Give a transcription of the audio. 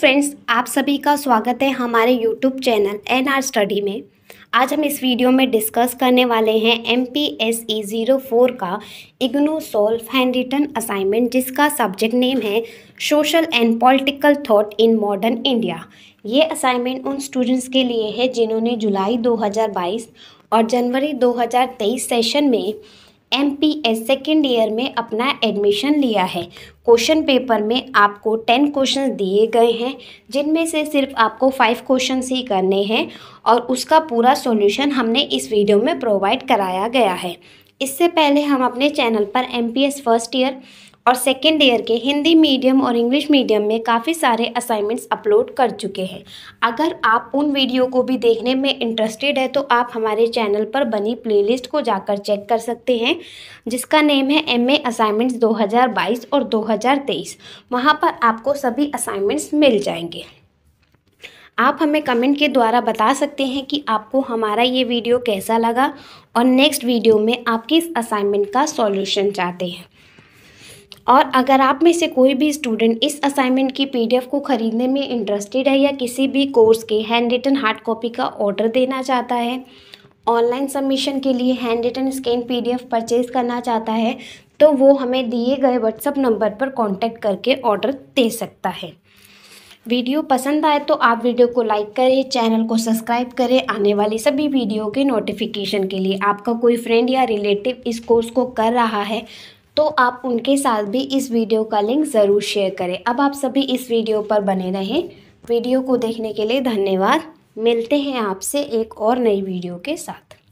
friends आप सभी का स्वागत है हमारे YouTube channel N R study में आज हम इस वीडियो में डिस्कस करने वाले हैं M P S E zero four का IGNOU solve hand written assignment जिसका सब्जेक्ट नेम है social and political thought in modern India ये असाइनमेंट उन स्टूडेंट्स के लिए है जिन्होंने जुलाई 2022 और जनवरी 2023 सेशन में M P S second year में अपना एडमिशन लिया है क्वेश्चन पेपर में आपको टेन क्वेश्चन दिए गए हैं जिनमें से सिर्फ आपको फाइव क्वेश्चन ही करने हैं और उसका पूरा सॉल्यूशन हमने इस वीडियो में प्रोवाइड कराया गया है इससे पहले हम अपने चैनल पर M P S first year और सेकेंड ईयर के हिंदी मीडियम और इंग्लिश मीडियम में काफ़ी सारे असाइनमेंट्स अपलोड कर चुके हैं अगर आप उन वीडियो को भी देखने में इंटरेस्टेड है तो आप हमारे चैनल पर बनी प्लेलिस्ट को जाकर चेक कर सकते हैं जिसका नेम है एम ए असाइनमेंट्स 2022 और 2023 वहाँ पर आपको सभी असाइनमेंट्स मिल जाएंगे आप हमें कमेंट के द्वारा बता सकते हैं कि आपको हमारा ये वीडियो कैसा लगा और नेक्स्ट वीडियो में आप किस असाइनमेंट का सॉल्यूशन चाहते हैं और अगर आप में से कोई भी स्टूडेंट इस असाइनमेंट की पीडीएफ को ख़रीदने में इंटरेस्टेड है या किसी भी कोर्स के हैंड रिटन हार्ड कॉपी का ऑर्डर देना चाहता है ऑनलाइन सबमिशन के लिए hand written scan PDF purchase करना चाहता है तो वो हमें दिए गए व्हाट्सअप नंबर पर कॉन्टैक्ट करके ऑर्डर दे सकता है वीडियो पसंद आए तो आप वीडियो को लाइक करें चैनल को सब्सक्राइब करें आने वाली सभी वीडियो के नोटिफिकेशन के लिए आपका कोई फ्रेंड या रिलेटिव इस कोर्स को कर रहा है तो आप उनके साथ भी इस वीडियो का लिंक ज़रूर शेयर करें अब आप सभी इस वीडियो पर बने रहें वीडियो को देखने के लिए धन्यवाद मिलते हैं आपसे एक और नई वीडियो के साथ